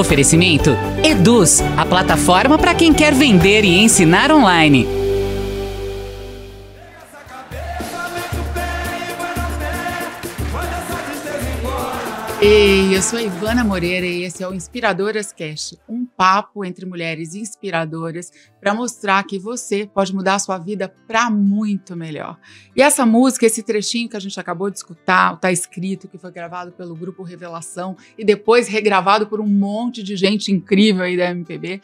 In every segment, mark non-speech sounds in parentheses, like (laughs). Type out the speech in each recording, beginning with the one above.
Oferecimento: Eduz, a plataforma para quem quer vender e ensinar online. Ei, eu sou a Ivana Moreira e esse é o Inspiradoras Cast, um papo entre mulheres inspiradoras para mostrar que você pode mudar a sua vida para muito melhor. E essa música, esse trechinho que a gente acabou de escutar, está escrito, que foi gravado pelo grupo Revelação e depois regravado por um monte de gente incrível aí da MPB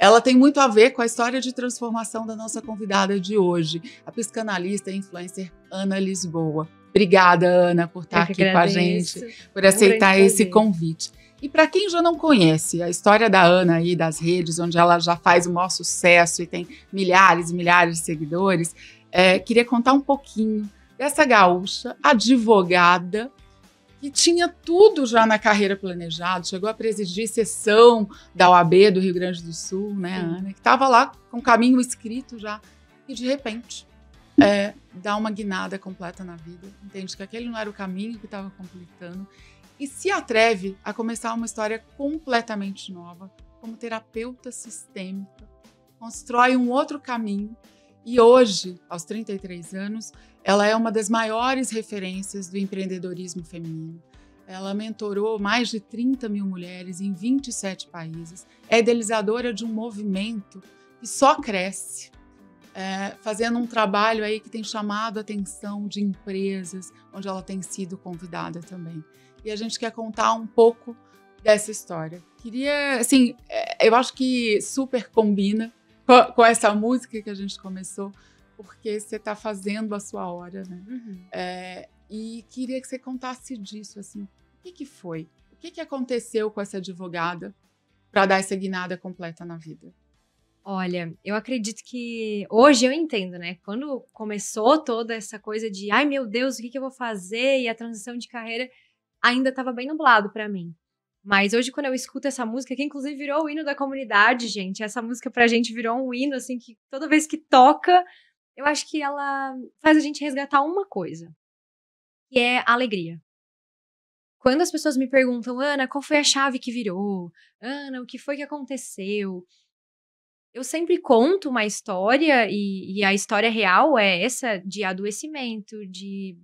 ela tem muito a ver com a história de transformação da nossa convidada de hoje, a psicanalista e influencer Ana Lisboa. Obrigada, Ana, por estar aqui com a gente, por é aceitar um esse convite. E para quem já não conhece a história da Ana aí das redes, onde ela já faz o maior sucesso e tem milhares e milhares de seguidores, é, queria contar um pouquinho dessa gaúcha, advogada, que tinha tudo já na carreira planejado, chegou a presidir sessão da OAB do Rio Grande do Sul, né, Sim. Ana, que estava lá com o caminho escrito já, e de repente Uhum. é, dá uma guinada completa na vida, entende que aquele não era o caminho que estava completando e se atreve a começar uma história completamente nova, como terapeuta sistêmica, constrói um outro caminho e hoje, aos 33 anos, ela é uma das maiores referências do empreendedorismo feminino. Ela mentorou mais de 30 mil mulheres em 27 países, é idealizadora de um movimento que só cresce é, fazendo um trabalho aí que tem chamado a atenção de empresas, onde ela tem sido convidada também. E a gente quer contar um pouco dessa história. Queria, assim, é, eu acho que super combina com, com essa música que a gente começou, porque você está fazendo a sua hora, né? Uhum. É, e queria que você contasse disso, assim, o que, que foi? O que, que aconteceu com essa advogada para dar essa guinada completa na vida? Olha, eu acredito que hoje eu entendo, né? Quando começou toda essa coisa de, ai meu Deus, o que, que eu vou fazer? E a transição de carreira ainda estava bem nublado para mim. Mas hoje, quando eu escuto essa música, que inclusive virou o hino da comunidade, gente, essa música pra gente virou um hino, assim, que toda vez que toca, eu acho que ela faz a gente resgatar uma coisa, que é a alegria. Quando as pessoas me perguntam, Ana, qual foi a chave que virou? Ana, o que foi que aconteceu? eu sempre conto uma história, e, e, a história real é essa de adoecimento, de.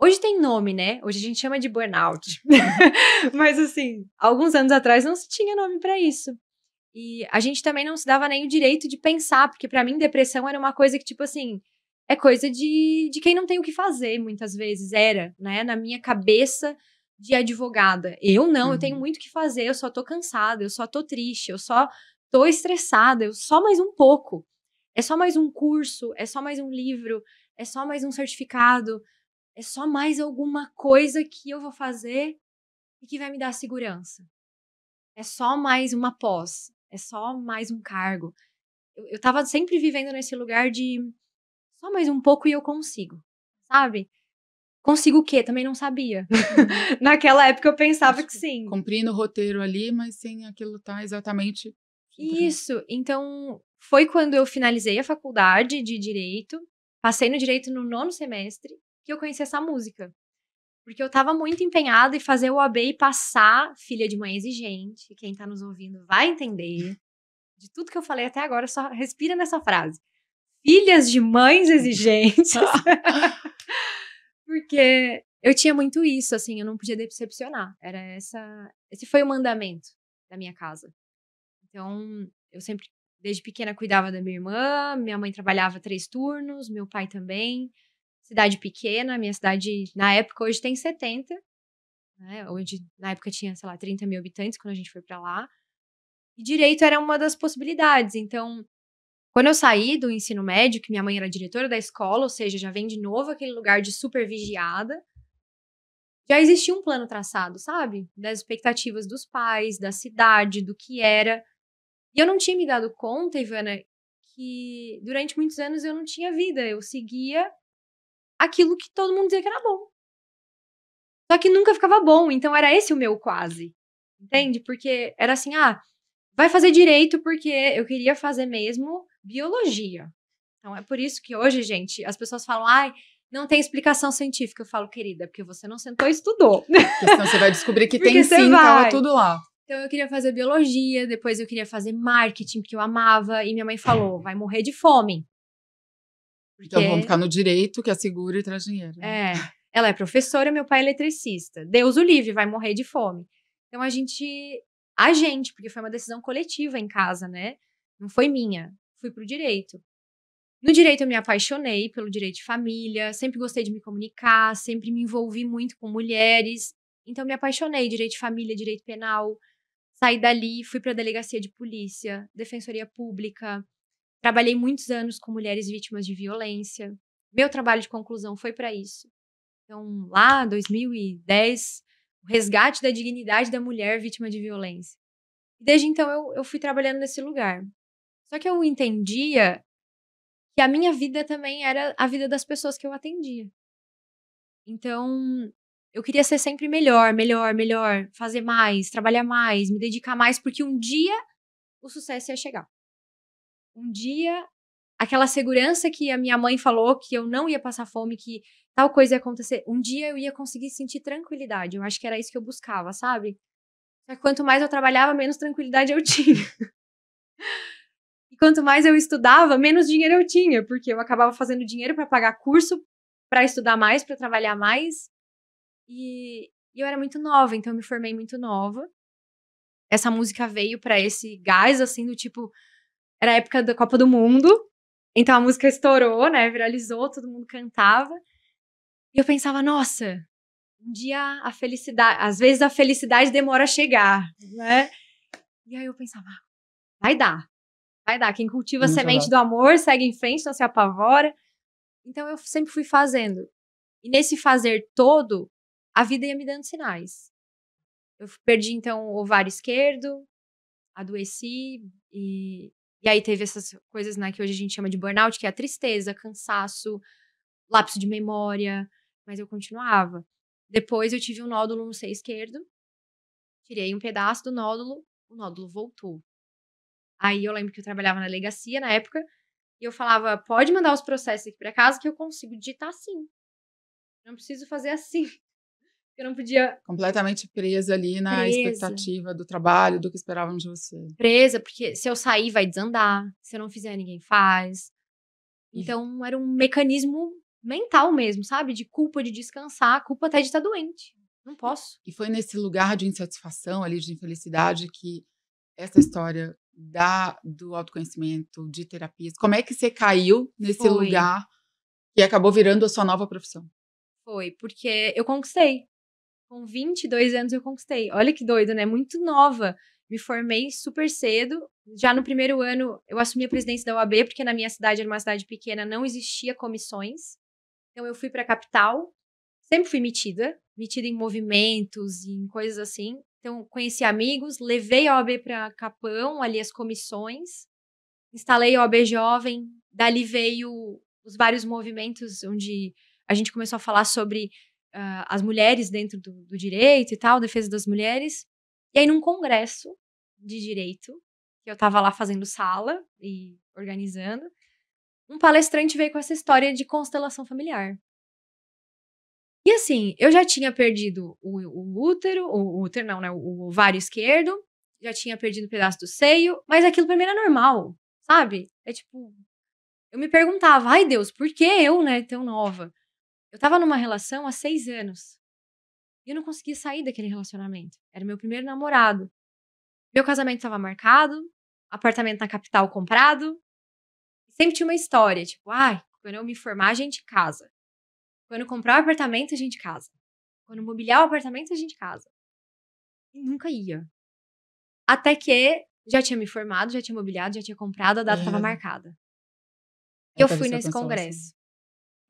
Hoje tem nome, né? Hoje a gente chama de burnout. (laughs) (laughs) Mas, assim, alguns anos atrás não se tinha nome para isso. E a gente também não se dava nem o direito de pensar, porque para mim depressão era uma coisa que, tipo assim, é coisa de, de quem não tem o que fazer, muitas vezes. Era, né? Na minha cabeça de advogada. Eu não, uhum. eu tenho uhum. muito o que fazer, eu só tô cansada, eu só tô triste, eu só tô estressada, eu só mais um pouco. É só mais um curso, é só mais um livro, é só mais um certificado, é só mais alguma coisa que eu vou fazer e que vai me dar segurança. É só mais uma pós, é só mais um cargo. Eu, eu tava sempre vivendo nesse lugar de só mais um pouco e eu consigo, sabe? Consigo o quê? Também não sabia. Uhum. (laughs) Naquela época eu pensava Acho que sim. Cumprindo o roteiro ali, mas sem aquilo estar tá exatamente Uhum. Isso. Então, foi quando eu finalizei a faculdade de direito, passei no direito no nono semestre, que eu conheci essa música. Porque eu estava muito empenhada em fazer o OAB e passar, filha de mãe exigente, quem está nos ouvindo vai entender. De tudo que eu falei até agora, só respira nessa frase. Filhas de mães exigentes. (laughs) (laughs) Porque eu tinha muito isso, assim, eu não podia decepcionar. Era essa, esse foi o mandamento da minha casa. Então, eu sempre, desde pequena, cuidava da minha irmã, minha mãe trabalhava três turnos, meu pai também. Cidade pequena, minha cidade, na época, hoje tem 70, né? Onde, na época, tinha, sei lá, 30 mil habitantes quando a gente foi para lá. E direito era uma das possibilidades. Então, quando eu saí do ensino médio, que minha mãe era diretora da escola, ou seja, já vem de novo aquele lugar de super vigiada, já existia um plano traçado, sabe? Das expectativas dos pais, da cidade, do que era. E eu não tinha me dado conta, Ivana, que durante muitos anos eu não tinha vida. Eu seguia aquilo que todo mundo dizia que era bom. Só que nunca ficava bom. Então era esse o meu quase. Entende? Porque era assim, ah, vai fazer direito porque eu queria fazer mesmo biologia. Então é por isso que hoje, gente, as pessoas falam, ai, não tem explicação científica. Eu falo, querida, é porque você não sentou e estudou. Porque senão você vai descobrir que (laughs) tem sim, então é tudo lá. Então eu queria fazer biologia, depois eu queria fazer marketing, porque eu amava, e minha mãe falou: uhum. vai morrer de fome. Porque... Então vamos ficar no direito, que é seguro e traz dinheiro. Né? É. Ela é professora, meu pai é eletricista. Deus o livre, vai morrer de fome. Então a gente. A gente, porque foi uma decisão coletiva em casa, né? Não foi minha. Fui pro direito. No direito eu me apaixonei pelo direito de família, sempre gostei de me comunicar, sempre me envolvi muito com mulheres. Então me apaixonei direito de família, direito penal, Saí dali, fui para a delegacia de polícia, defensoria pública. Trabalhei muitos anos com mulheres vítimas de violência. Meu trabalho de conclusão foi para isso. Então, lá, 2010, o resgate da dignidade da mulher vítima de violência. Desde então, eu, eu fui trabalhando nesse lugar. Só que eu entendia que a minha vida também era a vida das pessoas que eu atendia. Então, eu queria ser sempre melhor, melhor, melhor, fazer mais, trabalhar mais, me dedicar mais, porque um dia o sucesso ia chegar. Um dia, aquela segurança que a minha mãe falou que eu não ia passar fome, que tal coisa ia acontecer, um dia eu ia conseguir sentir tranquilidade. Eu acho que era isso que eu buscava, sabe? Só que quanto mais eu trabalhava, menos tranquilidade eu (laughs) tinha. e quanto mais eu estudava, menos dinheiro eu tinha, porque eu acabava fazendo dinheiro para pagar curso, para estudar mais, para trabalhar mais. E, eu era muito nova, então eu me formei muito nova. Essa música veio para esse gás, assim, do tipo. Era a época da Copa do Mundo, então a música estourou, né? Viralizou, todo mundo cantava. E eu pensava, nossa, um dia a felicidade. Às vezes a felicidade demora a chegar, né? E aí eu pensava, ah, vai dar, vai dar. Quem cultiva a semente do amor segue em frente, não se apavora. Então eu sempre fui fazendo. E nesse fazer todo, a vida ia me dando sinais. Eu perdi, então, o ovário esquerdo, adoeci, e, e aí teve essas coisas né, que hoje a gente chama de burnout, que é a tristeza, cansaço, lapso de memória, mas eu continuava. Depois eu tive um nódulo no seio esquerdo, tirei um pedaço do nódulo, o nódulo voltou. Aí eu lembro que eu trabalhava na legacia na época, e eu falava, pode mandar os processos aqui para casa que eu consigo digitar assim. Não preciso fazer assim. Eu não podia. Completamente presa ali na presa. expectativa do trabalho, do que esperavam de você. Presa, porque se eu sair, vai desandar. Se eu não fizer, ninguém faz. Hum. Então, era um mecanismo mental mesmo, sabe? De culpa de descansar, culpa até de estar tá doente. Não posso. E foi nesse lugar de insatisfação ali, de infelicidade, que essa história da, do autoconhecimento, de terapias, como é que você caiu nesse foi. lugar que acabou virando a sua nova profissão? Foi, porque eu conquistei com 22 anos eu conquistei. Olha que doido, né? Muito nova. Me formei super cedo. Já no primeiro ano eu assumi a presidência da UAB, porque na minha cidade era uma cidade pequena, não existia comissões. Então eu fui para a capital. Sempre fui metida, metida em movimentos e em coisas assim. Então conheci amigos, levei a OAB para Capão, ali as comissões. Instalei a OAB jovem. Dali veio os vários movimentos onde a gente começou a falar sobre uh, as mulheres dentro do, do, direito e tal, defesa das mulheres. E aí, num congresso de direito, que eu estava lá fazendo sala e organizando, um palestrante veio com essa história de constelação familiar. E assim, eu já tinha perdido o, o útero, o útero não, né? O ovário esquerdo, já tinha perdido um pedaço do seio, mas aquilo pra mim era normal, sabe? É tipo, eu me perguntava, ai Deus, por que eu, né, tão nova? Eu estava numa relação há seis anos. E eu não conseguia sair daquele relacionamento. Era meu primeiro namorado. Meu casamento estava marcado, apartamento na capital comprado. Sempre tinha uma história, tipo, ai, quando eu me formar, a gente casa. Quando comprar o apartamento, a gente casa. Quando mobiliar o apartamento, a gente casa. E nunca ia. Até que já tinha me formado, já tinha mobiliado, já tinha comprado, a data estava é. marcada. É eu, eu fui nesse assim. congresso.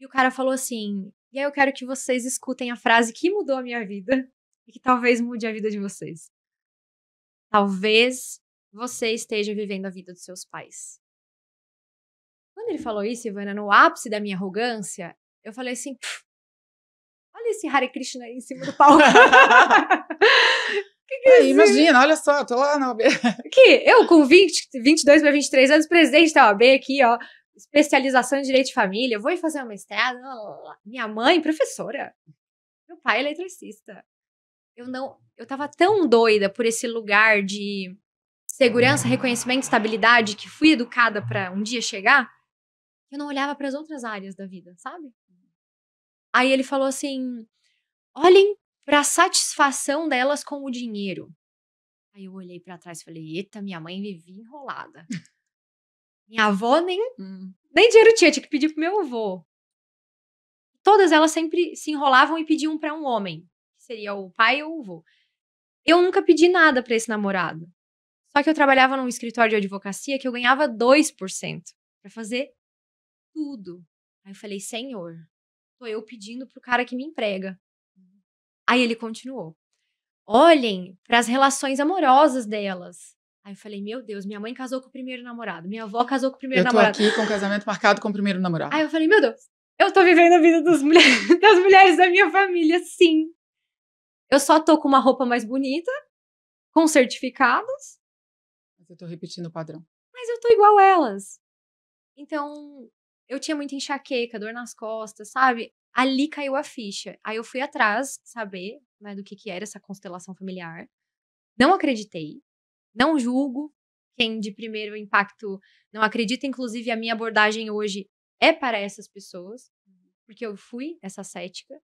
E o cara falou assim: e aí eu quero que vocês escutem a frase que mudou a minha vida e que talvez mude a vida de vocês. Talvez você esteja vivendo a vida dos seus pais. Quando ele falou isso, Ivana, no ápice da minha arrogância, eu falei assim: olha esse Hare Krishna aí em cima do palco. (laughs) que que é, imagina, olha só, tô lá na OAB. que eu, com 20, 22 para 23 anos, presidente da OAB aqui, ó, especialização em direito de família, eu vou fazer uma mestrado. Minha mãe, professora. Meu pai, é eletricista. Eu não. Eu tava tão doida por esse lugar de segurança, reconhecimento, estabilidade que fui educada para um dia chegar, que eu não olhava para as outras áreas da vida, sabe? Aí ele falou assim: olhem para a satisfação delas com o dinheiro. Aí eu olhei para trás e falei: eita, minha mãe vivia enrolada. Minha avó nem, hum. nem dinheiro tinha, tinha que pedir pro meu avô. Todas elas sempre se enrolavam e pediam para um homem, que seria o pai ou o avô. Eu nunca pedi nada para esse namorado. Só que eu trabalhava num escritório de advocacia que eu ganhava 2% para fazer tudo. Aí eu falei, senhor, tô eu pedindo pro cara que me emprega. Aí ele continuou. Olhem para as relações amorosas delas. Aí eu falei, meu Deus, minha mãe casou com o primeiro namorado, minha avó casou com o primeiro eu tô namorado. aqui com o casamento marcado com o primeiro namorado. Aí eu falei, meu Deus, eu tô vivendo a vida das mulheres, (laughs) das mulheres da minha família, sim. Eu só tô com uma roupa mais bonita, com certificados. Mas eu tô repetindo o padrão. Mas eu tô igual elas. Então, eu tinha muita enxaqueca, dor nas costas, sabe? Ali caiu a ficha. Aí eu fui atrás saber né, do que, que era essa constelação familiar. Não acreditei. Não julgo quem de primeiro impacto não acredita. Inclusive, a minha abordagem hoje é para essas pessoas, porque eu fui essa cética.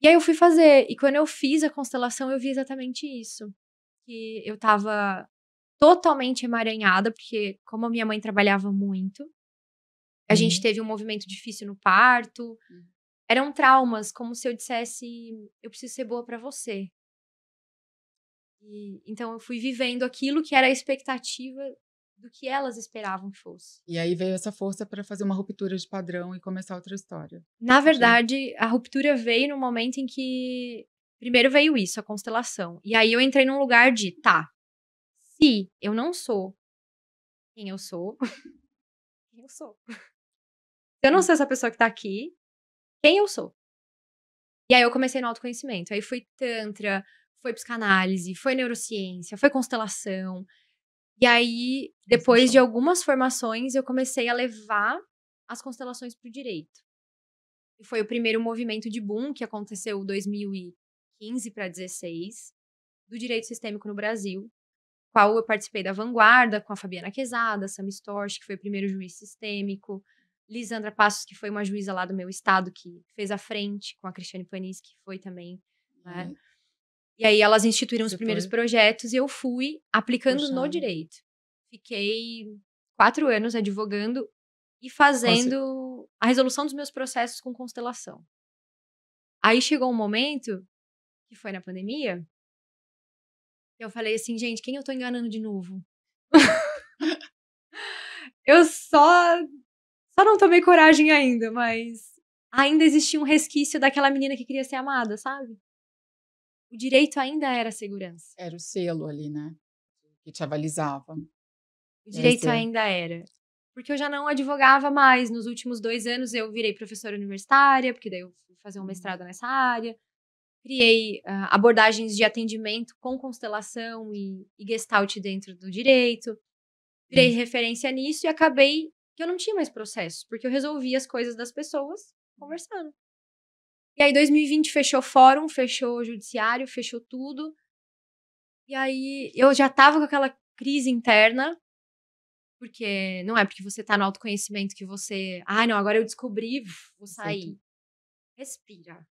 E aí eu fui fazer. E quando eu fiz a constelação, eu vi exatamente isso. Que eu estava totalmente emaranhada, porque como a minha mãe trabalhava muito, a uhum. gente teve um movimento difícil no parto. Uhum. Eram traumas, como se eu dissesse: eu preciso ser boa para você. E, então eu fui vivendo aquilo que era a expectativa do que elas esperavam que fosse. E aí veio essa força para fazer uma ruptura de padrão e começar outra história. Na verdade, a ruptura veio no momento em que primeiro veio isso, a constelação. E aí eu entrei num lugar de, tá, se eu não sou quem eu sou, (laughs) quem eu sou. Se eu não sou hum. essa pessoa que tá aqui, quem eu sou? E aí eu comecei no autoconhecimento. Aí fui tantra, foi psicanálise, foi neurociência, foi constelação. E aí, depois de algumas formações, eu comecei a levar as constelações para o direito. E foi o primeiro movimento de boom que aconteceu em 2015 para 2016 do direito sistêmico no Brasil, qual eu participei da vanguarda com a Fabiana Quezada, Sam Storch, que foi o primeiro juiz sistêmico, Lisandra Passos, que foi uma juíza lá do meu estado, que fez a frente com a Cristiane Panis, que foi também. Né? E aí elas instituíram os primeiros projetos e eu fui aplicando no direito. Fiquei quatro anos advogando e fazendo a resolução dos meus processos com constelação. Aí chegou um momento, que foi na pandemia, que eu falei assim, gente, quem eu tô enganando de novo? (laughs) eu só só não tomei coragem ainda, mas ainda existia um resquício daquela menina que queria ser amada, sabe? o direito ainda era segurança. Era o selo ali, né? Que te avalizava. O direito ainda era. Porque eu já não advogava mais. Nos últimos dois anos eu virei professora universitária, porque daí eu fui fazer um uhum. mestrado nessa área. Criei uh, abordagens de atendimento com constelação e, e gestalt dentro do direito. Virei hum. referência nisso e acabei que eu não tinha mais processo, porque eu resolvia as coisas das pessoas uhum. conversando. E aí 2020 fechou fórum, fechou o judiciário, fechou tudo. E aí eu já tava com aquela crise interna, porque não é porque você tá no autoconhecimento que você, ah, não, agora eu descobri, vou sair. Respira.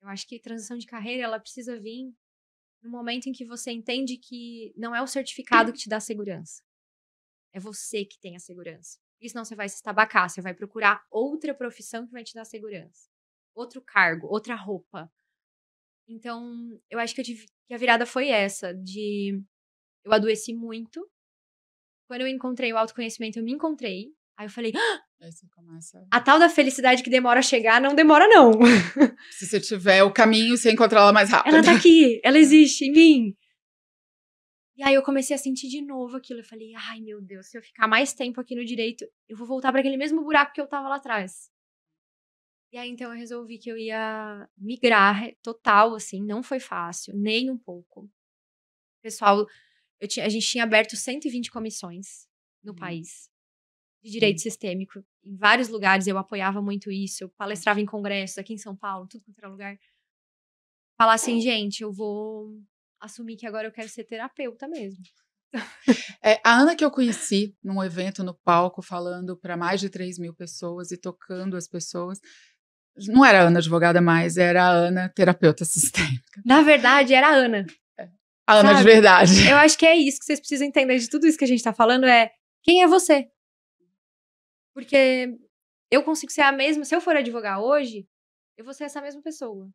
Eu acho que transição de carreira ela precisa vir no momento em que você entende que não é o certificado que te dá segurança. É você que tem a segurança. Porque senão você vai se estabacar, você vai procurar outra profissão que vai te dar segurança outro cargo, outra roupa. Então, eu acho que, eu tive, que a virada foi essa, de eu adoeci muito. Quando eu encontrei o autoconhecimento, eu me encontrei. Aí eu falei, ah! A tal da felicidade que demora a chegar, não demora, não. (laughs) Se você tiver o caminho, você encontrar ela mais rápido. Ela tá aqui, ela (laughs) é. existe em mim. E aí eu comecei a sentir de novo aquilo. Eu falei, ai meu Deus, se eu ficar mais tempo aqui no direito, eu vou voltar para aquele mesmo buraco que eu tava lá atrás. E aí, então, eu resolvi que eu ia migrar total, assim, não foi fácil, nem um pouco. Pessoal, eu tinha, a gente tinha aberto 120 comissões no uhum. país de direito sistêmico. Em vários lugares eu apoiava muito isso, eu palestrava em congressos aqui em São Paulo, tudo quanto era lugar. Falar assim, gente, eu vou assumir que agora eu quero ser terapeuta mesmo. É, a Ana que eu conheci num evento no palco, falando para mais de 3 mil pessoas e tocando as pessoas, não era Ana advogada mais, era Ana terapeuta sistêmica. Na verdade, era a Ana. É. A Ana Sabe? de verdade. Eu acho que é isso que vocês precisam entender de tudo isso que a gente tá falando é quem é você? Porque eu consigo ser a mesma, se eu for advogar hoje, eu vou ser essa mesma pessoa.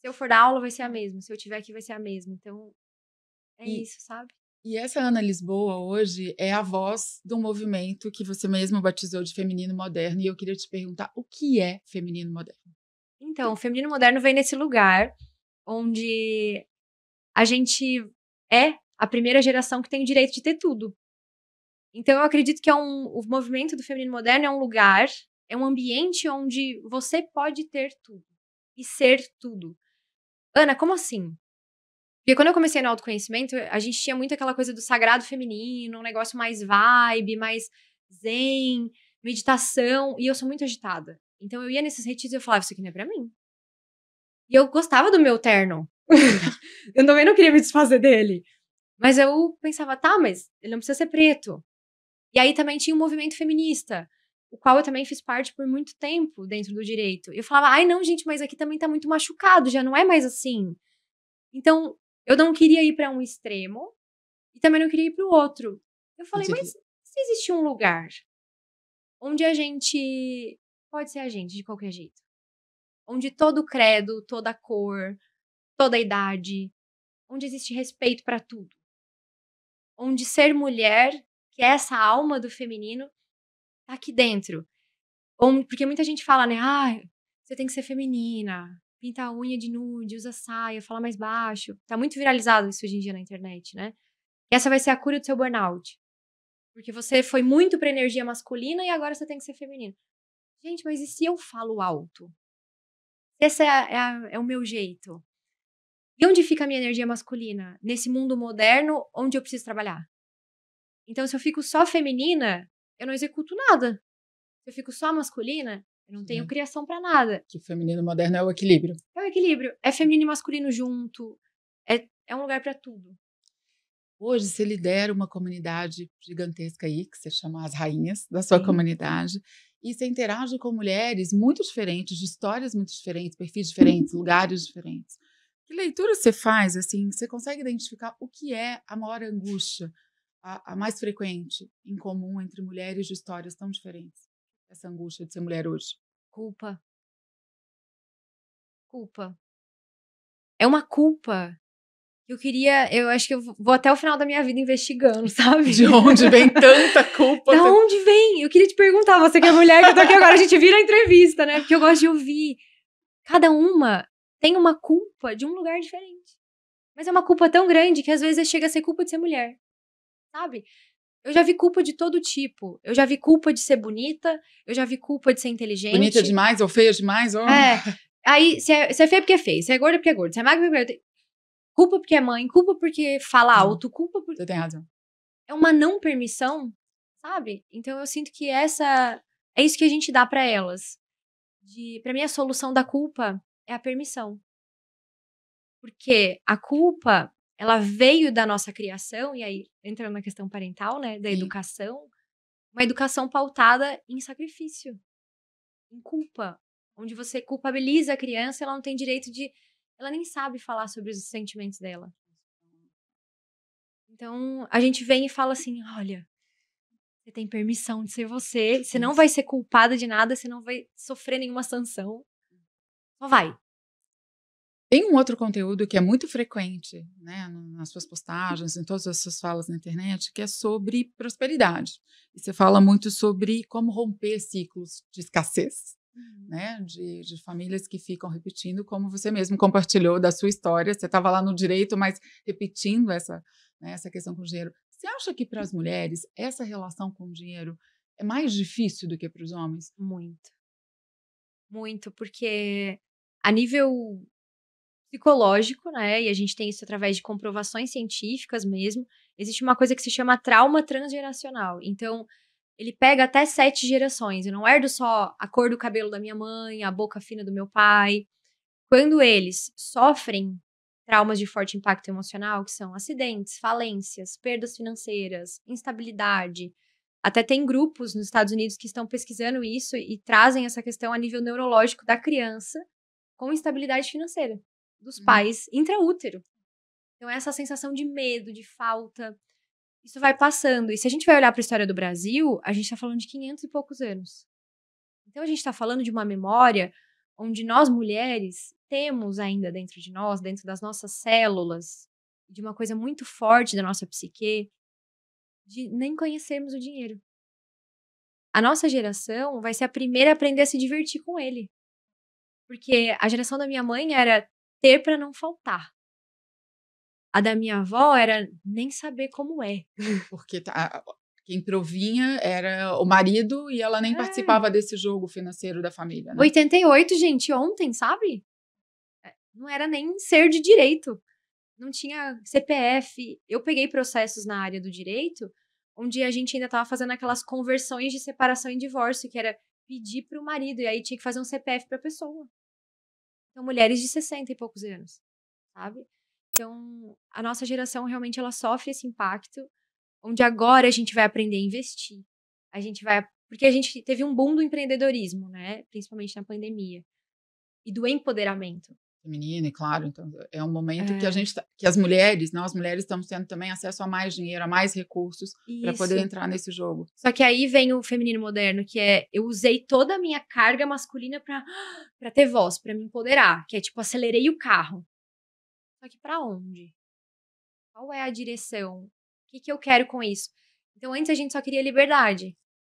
Se eu for dar aula, vai ser a mesma. Se eu tiver aqui, vai ser a mesma. Então, é e, isso, sabe? E essa Ana Lisboa hoje é a voz do movimento que você mesmo batizou de feminino moderno. E eu queria te perguntar o que é feminino moderno. Então, o feminino moderno vem nesse lugar onde a gente é a primeira geração que tem o direito de ter tudo. Então, eu acredito que é um, o movimento do feminino moderno é um lugar, é um ambiente onde você pode ter tudo e ser tudo. Ana, como assim? Porque quando eu comecei no autoconhecimento, a gente tinha muito aquela coisa do sagrado feminino, um negócio mais vibe, mais zen, meditação, e eu sou muito agitada. Então eu ia nesses retiros e eu falava, isso aqui não é pra mim. E eu gostava do meu terno. (laughs) eu também não queria me desfazer dele. Mas eu pensava, tá, mas ele não precisa ser preto. E aí também tinha um movimento feminista, o qual eu também fiz parte por muito tempo dentro do direito. Eu falava, ai não, gente, mas aqui também tá muito machucado, já não é mais assim. Então, eu não queria ir para um extremo e também não queria ir para o outro. Eu falei, mas se existe um lugar onde a gente pode ser a gente de qualquer jeito, onde todo credo, toda cor, toda idade, onde existe respeito para tudo, onde ser mulher, que é essa alma do feminino, tá aqui dentro. Porque muita gente fala, né? Ah, você tem que ser feminina, pinta a unha de nude, usa saia, fala mais baixo. Tá muito viralizado isso hoje em dia na internet, né? essa vai ser a cura do seu burnout. Porque você foi muito pra energia masculina e agora você tem que ser feminino. Gente, mas e se eu falo alto? Esse é, é, é o meu jeito. E onde fica a minha energia masculina? Nesse mundo moderno, onde eu preciso trabalhar. Então, se eu fico só feminina, eu não executo nada. Se eu fico só masculina, eu não tenho né. criação para nada. Que o feminino moderno é o equilíbrio. É o equilíbrio. É feminino e masculino junto. É, é um lugar para tudo. Hoje você lidera uma comunidade gigantesca aí, que você chama as rainhas da sua Sim. comunidade. E você interage com mulheres muito diferentes, de histórias muito diferentes, perfis diferentes, lugares diferentes. Que leitura você faz, assim? Você consegue identificar o que é a maior angústia, a, a, mais frequente em comum entre mulheres de histórias tão diferentes? Essa angústia de ser mulher hoje. Culpa. Culpa. É uma culpa. Eu queria, eu acho que eu vou até o final da minha vida investigando, (laughs) sabe? De onde vem tanta culpa? da onde vem? Eu queria te perguntar, você que é mulher, que eu tô aqui agora, a gente vira a entrevista, né? Porque eu gosto de ouvir. Cada uma tem uma culpa de um lugar diferente. Mas é uma culpa tão grande que às vezes chega a ser culpa de ser mulher. Sabe? Eu já vi culpa de todo tipo. Eu já vi culpa de ser bonita, eu já vi culpa de ser inteligente. Bonita demais ou feia demais? Ou... É. (laughs) Aí, se é, se é feia porque é feia, se é gorda porque é gorda, se é magra porque é magra. Culpa porque é mãe, culpa porque fala hum. alto, culpa porque. Você tem razão. É uma não permissão, sabe? Então eu sinto que essa. É isso que a gente dá para elas. De, pra mim, a solução da culpa é a permissão. Porque a culpa, ela veio da nossa criação, e aí entrando na questão parental, né, da Sim. educação, uma educação pautada em sacrifício, em culpa, onde você culpabiliza a criança, ela não tem direito de, ela nem sabe falar sobre os sentimentos dela. Então, a gente vem e fala assim, olha, você tem permissão de ser você, você não vai ser culpada de nada, você não vai sofrer nenhuma sanção. Só vai. Tem um outro conteúdo que é muito frequente né, nas suas postagens, em todas as suas falas na internet, que é sobre prosperidade. E você fala muito sobre como romper ciclos de escassez, uhum. né, de, de, famílias que ficam repetindo, como você mesmo compartilhou da sua história. Você estava lá no direito, mas repetindo essa, né, essa questão com o dinheiro. Você acha que para as mulheres essa relação com o dinheiro é mais difícil do que para os homens? Muito. Muito, porque a nível psicológico, né? E a gente tem isso através de comprovações científicas mesmo. Existe uma coisa que se chama trauma transgeracional. Então, ele pega até sete gerações. Eu não herdo só a cor do cabelo da minha mãe, a boca fina do meu pai. Quando eles sofrem traumas de forte impacto emocional, que são acidentes, falências, perdas financeiras, instabilidade. Até tem grupos nos Estados Unidos que estão pesquisando isso e trazem essa questão a nível neurológico da criança com instabilidade financeira dos uhum. pais intraútero. Então, essa sensação de medo, de falta, isso vai passando. E se a gente vai olhar para a história do Brasil, a gente está falando de 500 e poucos anos. Então, a gente está falando de uma memória onde nós mulheres temos ainda dentro de nós, dentro das nossas células, de uma coisa muito forte da nossa psique, de nem conhecermos o dinheiro. A nossa geração vai ser a primeira a aprender a se divertir com ele. Porque a geração da minha mãe era ter para não faltar. A da minha avó era nem saber como é. (laughs) Porque tá, quem provinha era o marido e ela nem é. participava desse jogo financeiro da família. Né? 88, gente, ontem, sabe? É, não era nem ser de direito. Não tinha CPF. Eu peguei processos na área do direito, onde a gente ainda estava fazendo aquelas conversões de separação e divórcio, que era pedir para o marido, e aí tinha que fazer um CPF para a pessoa. Então, mulheres de 60 e poucos anos, sabe? Então, a nossa geração realmente ela sofre esse impacto, onde agora a gente vai aprender a investir. A gente vai. Porque a gente teve um boom do empreendedorismo, né? Principalmente na pandemia. E do empoderamento feminina, e claro, então é um momento é. que a é. gente tá, que as mulheres, nós né, mulheres estamos tendo também acesso a mais dinheiro, a mais recursos para poder entrar nesse jogo. Só que aí vem o feminino moderno, que é eu usei toda a minha carga masculina para para ter voz, para me empoderar, que é tipo acelerei o carro. Só que para onde? Qual é a direção? O que, que eu quero com isso? Então antes a gente só queria liberdade.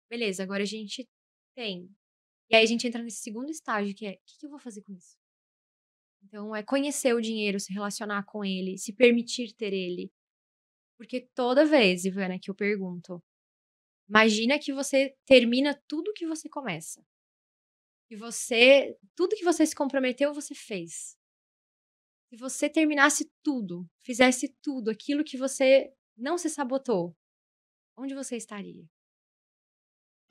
Beleza, agora a gente tem. E aí a gente entra nesse segundo estágio, que é o que, que eu vou fazer com isso? Então, é conhecer o dinheiro, se relacionar com ele, se permitir ter ele. Porque toda vez, Ivana, que eu pergunto, imagina que você termina tudo que você começa. E você, tudo que você se comprometeu, você fez. Se você terminasse tudo, fizesse tudo, aquilo que você não se sabotou, onde você estaria?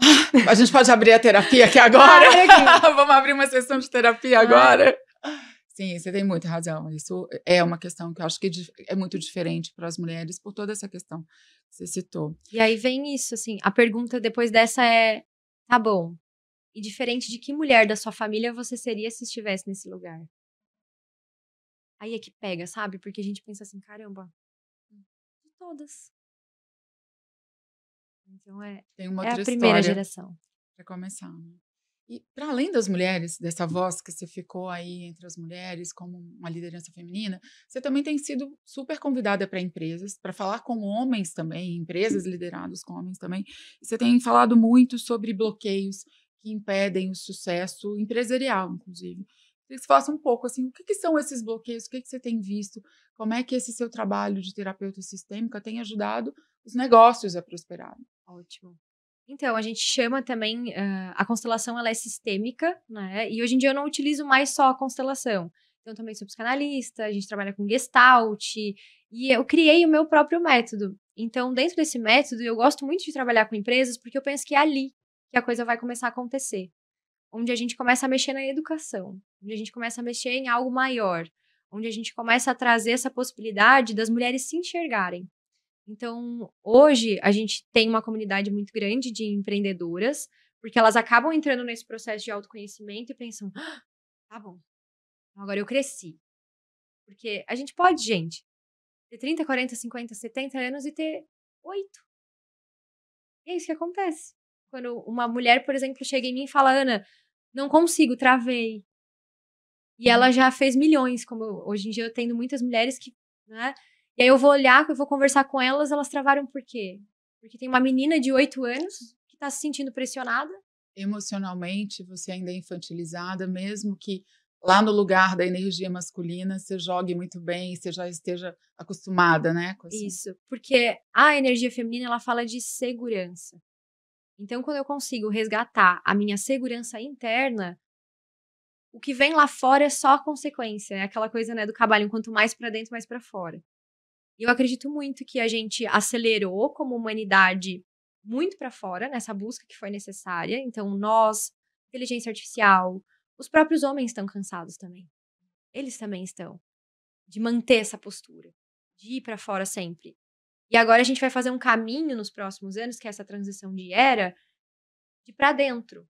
(laughs) A gente pode abrir a terapia aqui (laughs) agora? Claro (laughs) Vamos abrir uma sessão de terapia agora. Ah. Sim, você tem muita razão. Isso é uma questão que eu acho que é, é muito diferente para as mulheres por toda essa questão que você citou. E aí vem isso, assim, a pergunta depois dessa é, tá bom, e diferente de que mulher da sua família você seria se estivesse nesse lugar? Aí é que pega, sabe? Porque a gente pensa assim, caramba, de todas. Então é, Tem uma é a primeira geração. Para começar, né? E para além das mulheres, dessa voz que você ficou aí entre as mulheres como uma liderança feminina, você também tem sido super convidada para empresas, para falar com homens também, empresas lideradas com homens também. Você tem falado muito sobre bloqueios que impedem o sucesso empresarial, inclusive. que você falasse um pouco assim, o que, que são esses bloqueios, o que, que você tem visto, como é que esse seu trabalho de terapeuta sistêmica tem ajudado os negócios a prosperar? Ótimo. Então, a gente chama também, uh, a constelação ela é sistêmica, né? E hoje em dia eu não utilizo mais só a constelação. Então, também sou psicanalista, a gente trabalha com gestalt, e eu criei o meu próprio método. Então, dentro desse método, eu gosto muito de trabalhar com empresas, porque eu penso que é ali que a coisa vai começar a acontecer. Onde a gente começa a mexer na educação, onde a gente começa a mexer em algo maior, onde a gente começa a trazer essa possibilidade das mulheres se enxergarem, então, hoje a gente tem uma comunidade muito grande de empreendedoras, porque elas acabam entrando nesse processo de autoconhecimento e pensam: ah, tá bom, agora eu cresci. Porque a gente pode, gente, ter 30, 40, 50, 70 anos e ter oito. E é isso que acontece. Quando uma mulher, por exemplo, chega em mim e fala: Ana, não consigo, travei. E ela uhum. já fez milhões, como hoje em dia eu tendo muitas mulheres que, né, e aí eu vou olhar, eu vou conversar com elas, elas travaram por quê? Porque tem uma menina de 8 anos que está se sentindo pressionada. Emocionalmente, você ainda é infantilizada, mesmo que lá no lugar da energia masculina você jogue muito bem, você já esteja acostumada, né? Isso, porque a energia feminina ela fala de segurança. Então, quando eu consigo resgatar a minha segurança interna, o que vem lá fora é só consequência, é aquela coisa né do trabalho, quanto mais para dentro, mais para fora. Eu acredito muito que a gente acelerou como humanidade muito para fora nessa busca que foi necessária. Então, nós, inteligência artificial, os próprios homens estão cansados também. Eles também estão de manter essa postura, de ir para fora sempre. E agora a gente vai fazer um caminho nos próximos anos, que é essa transição de era, de para dentro,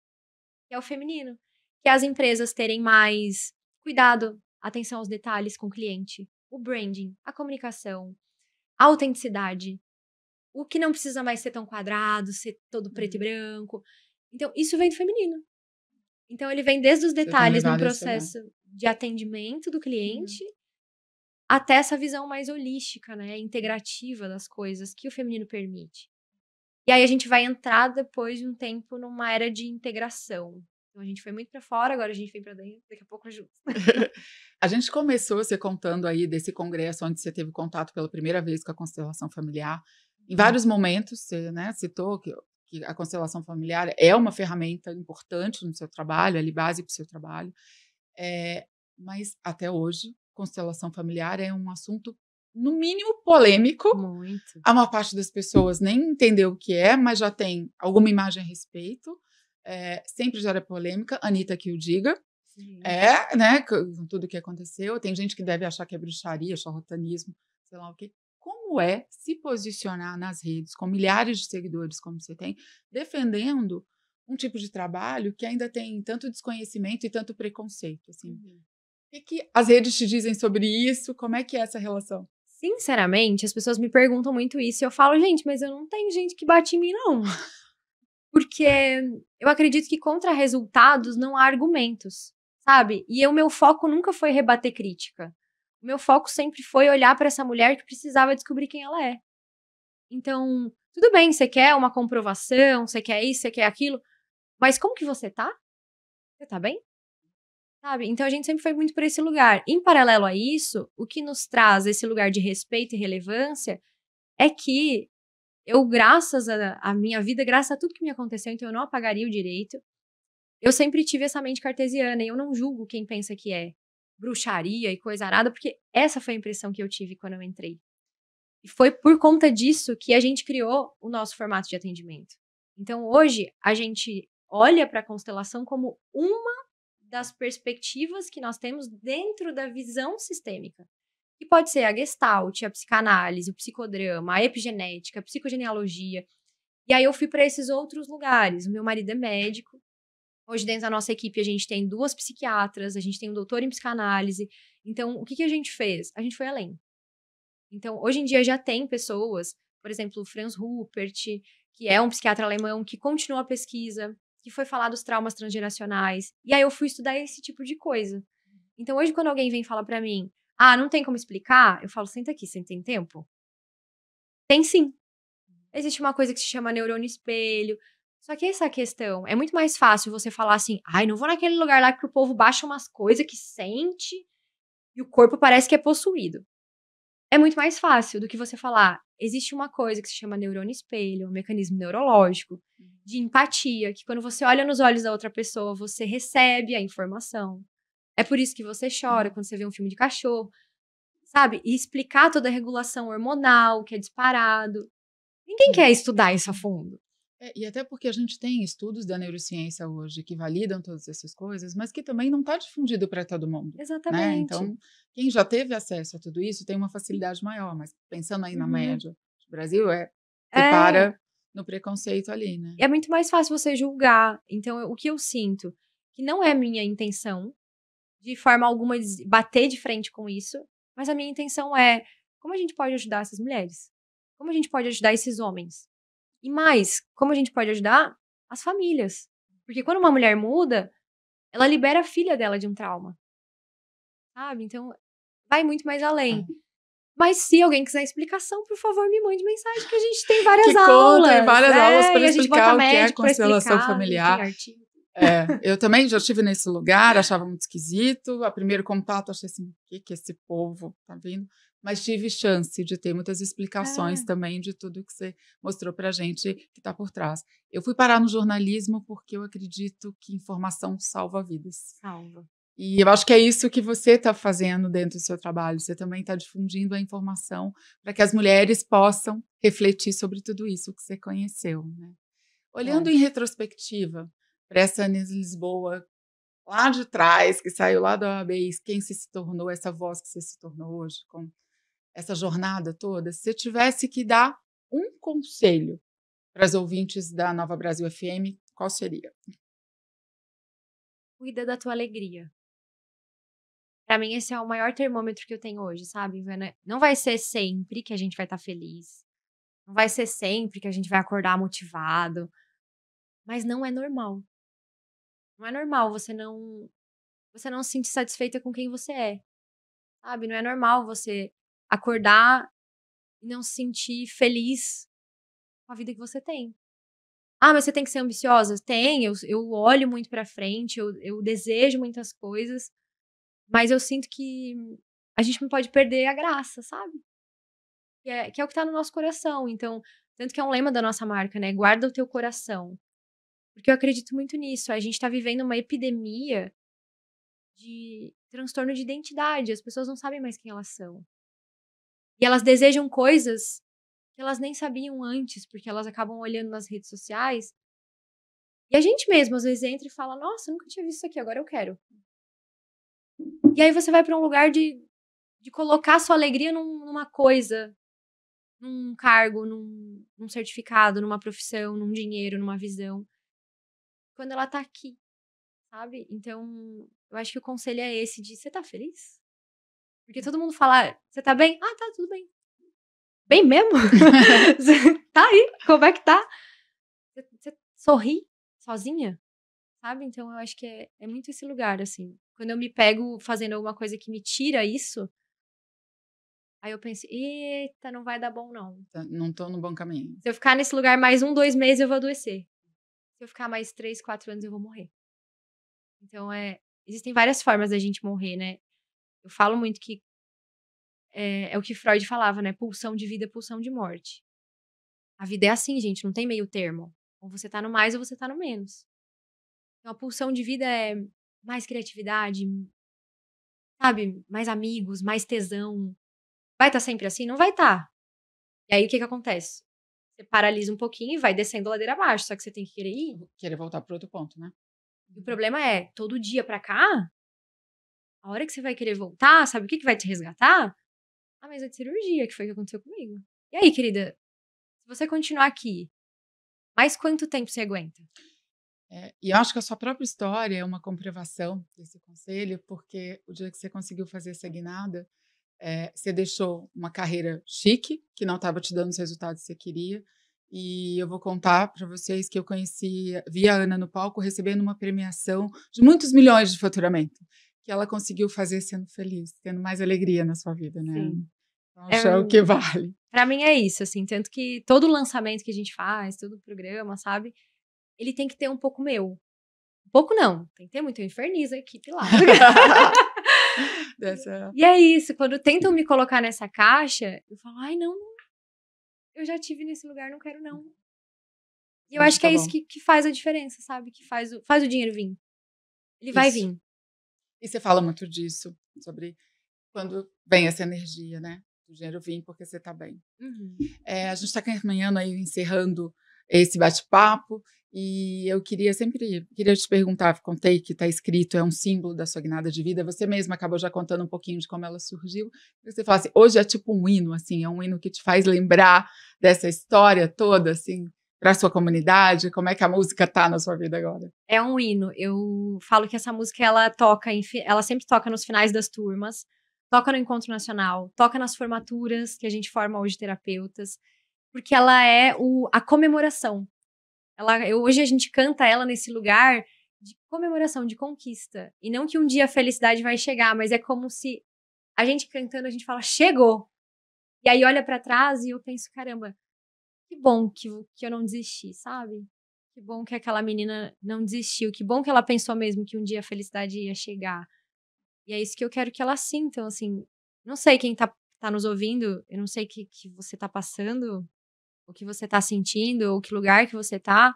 que é o feminino, que é as empresas terem mais cuidado, atenção aos detalhes com o cliente, o branding, a comunicação, a autenticidade, o que não precisa mais ser tão quadrado, ser todo preto e uhum. branco. Então, isso vem do feminino. Então, ele vem desde os detalhes no processo de atendimento do uhum. cliente uhum. até essa visão mais holística, né? Integrativa das coisas que o feminino permite. E aí a gente vai entrar depois de um tempo numa era de integração, então a gente foi muito para fora, agora a gente vem para dentro, daqui a pouco é juntos. (laughs) (laughs) a gente começou você contando aí desse congresso onde você teve contato pela primeira vez com a constelação familiar. Em uhum. vários momentos, você né, citou que, que a constelação familiar é uma ferramenta importante no seu trabalho, ali base para o seu trabalho. É, mas até hoje, constelação familiar é um assunto no mínimo polêmico. Muito. A maior parte das pessoas nem entendeu o que é, mas já tem alguma imagem a respeito é, sempre gera polêmica, Anitta que o diga. Sim. É, né? Com tudo que aconteceu. Tem gente que deve achar que é bruxaria, charlatanismo, sei lá o quê. Como é se posicionar nas redes, com milhares de seguidores como você tem, defendendo um tipo de trabalho que ainda tem tanto desconhecimento e tanto preconceito, assim. Uhum. O que, as redes te dizem sobre isso? Como é que é essa relação? Sinceramente, as pessoas me perguntam muito isso e eu falo, gente, mas eu não tenho gente que bate em mim, não porque eu acredito que contra resultados não há argumentos, sabe? E o meu foco nunca foi rebater crítica. O meu foco sempre foi olhar para essa mulher que precisava descobrir quem ela é. Então, tudo bem, você quer uma comprovação, você quer isso, você quer aquilo, mas como que você tá? Você tá bem? Sabe? Então a gente sempre foi muito para esse lugar. Em paralelo a isso, o que nos traz esse lugar de respeito e relevância é que eu, graças à minha vida, graças a tudo que me aconteceu, então eu não apagaria o direito. Eu sempre tive essa mente cartesiana e eu não julgo quem pensa que é bruxaria e coisa arada, porque essa foi a impressão que eu tive quando eu entrei. E foi por conta disso que a gente criou o nosso formato de atendimento. Então, hoje, a gente olha para a constelação como uma das perspectivas que nós temos dentro da visão sistêmica. E pode ser a gestalt, a psicanálise, o psicodrama, a epigenética, a psicogenealogia. E aí eu fui para esses outros lugares. O meu marido é médico. Hoje, dentro da nossa equipe, a gente tem duas psiquiatras, a gente tem um doutor em psicanálise. Então, o que, que a gente fez? A gente foi além. Então, hoje em dia já tem pessoas, por exemplo, o Franz Rupert, que é um psiquiatra alemão que continuou a pesquisa, que foi falar dos traumas transgeracionais. E aí eu fui estudar esse tipo de coisa. Então, hoje, quando alguém vem falar para mim, ah, não tem como explicar? Eu falo, senta aqui, você tem tempo? Tem sim. Existe uma coisa que se chama neurônio espelho. Só que essa questão, é muito mais fácil você falar assim, ai, não vou naquele lugar lá que o povo baixa umas coisas que sente e o corpo parece que é possuído. É muito mais fácil do que você falar, existe uma coisa que se chama neurônio espelho, um mecanismo neurológico uhum. de empatia, que quando você olha nos olhos da outra pessoa, você recebe a informação. É por isso que você chora uhum. quando você vê um filme de cachorro, sabe? E explicar toda a regulação hormonal que é disparado. Ninguém quer uhum. estudar isso a fundo. É, e até porque a gente tem estudos da neurociência hoje que validam todas essas coisas, mas que também não está difundido para todo mundo. Né? Exatamente. Né? Então, quem já teve acesso a tudo isso tem uma facilidade maior, mas pensando aí na uhum. média, o Brasil é, você é. para no preconceito ali, né? É muito mais fácil você julgar. Então, o que eu sinto, que não é minha intenção, de forma alguma bater de frente com isso, mas a minha intenção é como a gente pode ajudar essas mulheres? Como a gente pode ajudar esses homens? E mais, como a gente pode ajudar as famílias? Porque quando uma mulher muda, ela libera a filha dela de um trauma. Sabe? Então, vai muito mais além. Ah. Mas se alguém quiser explicação, por favor, me mande mensagem que a gente tem (laughs) várias que aulas. Conta, tem várias né? aulas para explicar o que é constelação explicar, familiar. Enfim, é, eu também já estive nesse lugar, achava muito esquisito. A primeiro contato, achei assim, o que, que esse povo tá vindo? Mas tive chance de ter muitas explicações é. também de tudo que você mostrou para gente que está por trás. Eu fui parar no jornalismo porque eu acredito que informação salva vidas. Salva. E eu acho que é isso que você está fazendo dentro do seu trabalho. Você também está difundindo a informação para que as mulheres possam refletir sobre tudo isso que você conheceu. Né? É. Olhando é. em retrospectiva, pré Anis Lisboa, lá de trás, que saiu lá da OAB, quem se, se tornou, essa voz que você se tornou hoje, com essa jornada toda, se você tivesse que dar um conselho para as ouvintes da Nova Brasil FM, qual seria? Cuida da tua alegria. Para mim, esse é o maior termômetro que eu tenho hoje, sabe, Ivana? Não vai ser sempre que a gente vai estar tá feliz. Não vai ser sempre que a gente vai acordar motivado. Mas não é normal. Não é normal você não você não se sentir satisfeita com quem você é. Sabe? Não é normal você acordar e não se sentir feliz com a vida que você tem. Ah, mas você tem que ser ambiciosa? Tem, eu, eu olho muito pra frente, eu, eu desejo muitas coisas, mas eu sinto que a gente não pode perder a graça, sabe? Que é, que é o que tá no nosso coração. Então, tanto que é um lema da nossa marca, né? Guarda o teu coração. Porque eu acredito muito nisso. A gente está vivendo uma epidemia de transtorno de identidade. As pessoas não sabem mais quem elas são. E elas desejam coisas que elas nem sabiam antes, porque elas acabam olhando nas redes sociais. E a gente mesmo, às vezes, entra e fala: Nossa, nunca tinha visto isso aqui, agora eu quero. E aí você vai para um lugar de, de colocar sua alegria num, numa coisa, num cargo, num, num certificado, numa profissão, num dinheiro, numa visão quando ela tá aqui, sabe? Então, eu acho que o conselho é esse de você tá feliz? Porque todo mundo fala, você tá bem? Ah, tá tudo bem. Bem mesmo? (laughs) (laughs) tá aí, como é que tá? Você sorri sozinha? Sabe? Então, eu acho que é, é muito esse lugar, assim. Quando eu me pego fazendo alguma coisa que me tira isso, Aí eu penso: eita, não vai dar bom, não. Tá, não tô no bom caminho. Se eu ficar nesse lugar mais um, dois meses, eu vou adoecer se eu ficar mais três, quatro anos, eu vou morrer. Então, é, existem várias formas da gente morrer, né? Eu falo muito que é, é o que Freud falava, né? Pulsão de vida, pulsão de morte. A vida é assim, gente, não tem meio termo. Ou você tá no mais ou você tá no menos. Então, a pulsão de vida é mais criatividade, sabe? Mais amigos, mais tesão. Vai estar tá sempre assim? Não vai estar. Tá. E aí, o que que acontece? Você paralisa um pouquinho e vai descendo a ladeira abaixo, só que você tem que querer ir. Querer voltar para outro ponto, né? E o problema é, todo dia para cá, a hora que você vai querer voltar, sabe o que, que vai te resgatar? A mesa de cirurgia, que foi o que aconteceu comigo. E aí, querida, se você continuar aqui, mais quanto tempo você aguenta? É, e eu acho que a sua própria história é uma comprovação desse conselho, porque o dia que você conseguiu fazer essa guinada, é, você deixou uma carreira chique, que não estava te dando os resultados que você queria. E eu vou contar para vocês que eu conheci, vi a Ana no palco recebendo uma premiação de muitos milhões de faturamento, que ela conseguiu fazer sendo feliz, tendo mais alegria na sua vida, né? Sim. Então, é, o que vale. Para mim é isso, assim, tanto que todo lançamento que a gente faz, todo programa, sabe? Ele tem que ter um pouco meu. Um pouco não, tem que ter muito. Eu infernizo a equipe lá. (laughs) (laughs) dessa. E é isso, quando tentam me colocar nessa caixa, eu falo, ai, não, eu já tive nesse lugar, não quero, não. E eu acho que tá é bom. isso que, que faz a diferença, sabe? Que faz o, faz o dinheiro vir. Ele isso. vai vir. E você fala muito disso, sobre quando vem essa energia, né? O dinheiro vir porque você tá bem. Uhum. É, a gente está caminhando né, aí, encerrando esse bate-papo. E eu queria sempre queria te perguntar, contei que está escrito, é um símbolo da sua guinada de vida. Você mesma acabou já contando um pouquinho de como ela surgiu. Você fala assim, hoje é tipo um hino, assim, é um hino que te faz lembrar dessa história toda, assim, para sua comunidade. Como é que a música está na sua vida agora? É um hino. Eu falo que essa música ela toca, ela sempre toca nos finais das turmas, toca no encontro nacional, toca nas formaturas que a gente forma hoje terapeutas, porque ela é o, a comemoração ela, hoje a gente canta ela nesse lugar de comemoração, de conquista. E não que um dia a felicidade vai chegar, mas é como se a gente cantando, a gente fala, chegou! E aí olha para trás e eu penso, caramba, que bom que, que eu não desisti, sabe? Que bom que aquela menina não desistiu, que bom que ela pensou mesmo que um dia a felicidade ia chegar. E é isso que eu quero que ela sinta, assim. Não sei quem tá, tá nos ouvindo, eu não sei o que, que você tá passando, o que você está sentindo, ou que lugar que você está.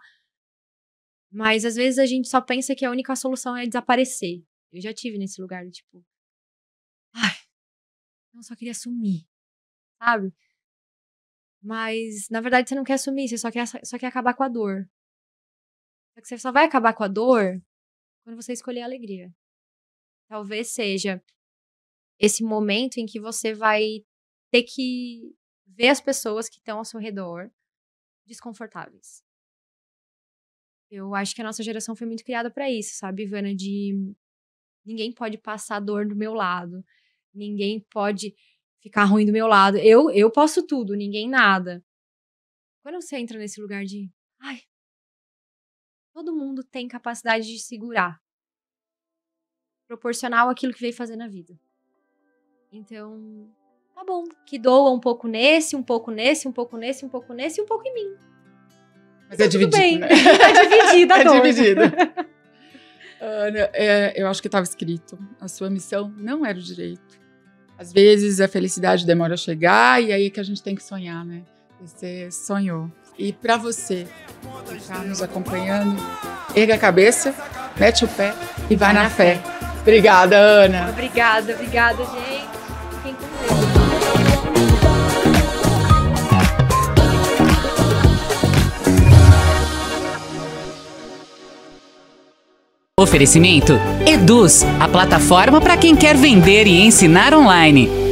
Mas às vezes a gente só pensa que a única solução é desaparecer. Eu já tive nesse lugar, tipo, ai, eu só queria sumir, sabe? Mas na verdade você não quer sumir, você só quer, só quer acabar com a dor. Só que você só vai acabar com a dor quando você escolher a alegria. Talvez seja esse momento em que você vai ter que ver as pessoas que estão ao seu redor desconfortáveis. Eu acho que a nossa geração foi muito criada para isso, sabe, Ivana? De ninguém pode passar dor do meu lado, ninguém pode ficar ruim do meu lado. Eu, eu posso tudo, ninguém nada. Quando você entra nesse lugar de, ai, todo mundo tem capacidade de segurar, proporcional aquilo que veio fazer na vida. Então, Tá bom, que doa um pouco nesse, um pouco nesse, um pouco nesse, um pouco nesse e um pouco em mim. Mas então, é tá dividido, bem. né? (laughs) É dividida (laughs) a É dividida. (laughs) Ana, é, eu acho que estava escrito. A sua missão não era o direito. Às vezes a felicidade demora a chegar e é aí é que a gente tem que sonhar, né? Você sonhou. E para você que está nos acompanhando, erga a cabeça, mete o pé e vai na fé. Obrigada, Ana. Obrigada, obrigada, gente. Oferecimento: Eduz, a plataforma para quem quer vender e ensinar online.